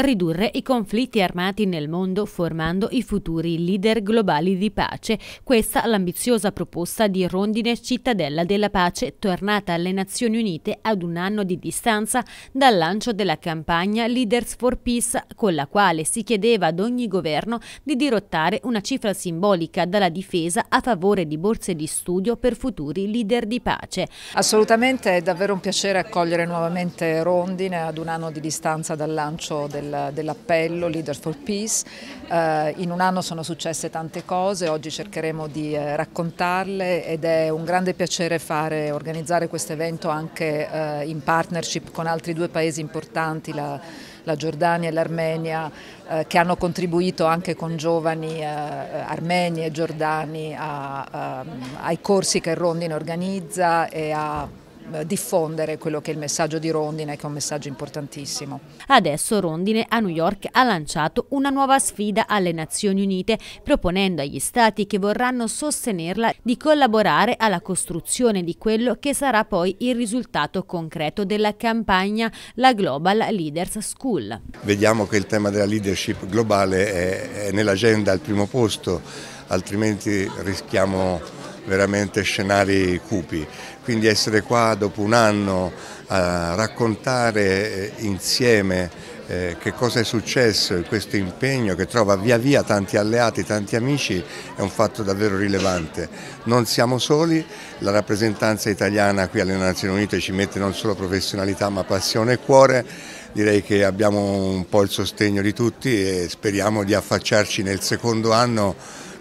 ridurre i conflitti armati nel mondo formando i futuri leader globali di pace. Questa l'ambiziosa proposta di Rondine Cittadella della Pace tornata alle Nazioni Unite ad un anno di distanza dal lancio della campagna Leaders for Peace con la quale si chiedeva ad ogni governo di dirottare una cifra simbolica dalla difesa a favore di borse di studio per futuri leader di pace. Assolutamente è davvero un piacere accogliere nuovamente Rondine ad un anno di distanza dal lancio della del, dell'appello Leader for Peace. Eh, in un anno sono successe tante cose, oggi cercheremo di eh, raccontarle ed è un grande piacere fare, organizzare questo evento anche eh, in partnership con altri due paesi importanti, la, la Giordania e l'Armenia, eh, che hanno contribuito anche con giovani eh, eh, armeni e giordani a, a, ehm, ai corsi che Rondin organizza e a eh, diffondere quello che è il messaggio di Rondine, che è un messaggio importantissimo. Adesso Rondine a New York ha lanciato una nuova sfida alle Nazioni Unite, proponendo agli stati che vorranno sostenerla di collaborare alla costruzione di quello che sarà poi il risultato concreto della campagna la Global Leaders School. Vediamo che il tema della leadership globale è nell'agenda al primo posto, altrimenti rischiamo veramente scenari cupi. Quindi essere qua dopo un anno a raccontare eh, insieme eh, che cosa è successo in questo impegno che trova via via tanti alleati, tanti amici, è un fatto davvero rilevante. Non siamo soli, la rappresentanza italiana qui alle Nazioni Unite ci mette non solo professionalità ma passione e cuore, direi che abbiamo un po' il sostegno di tutti e speriamo di affacciarci nel secondo anno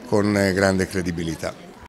con eh, grande credibilità.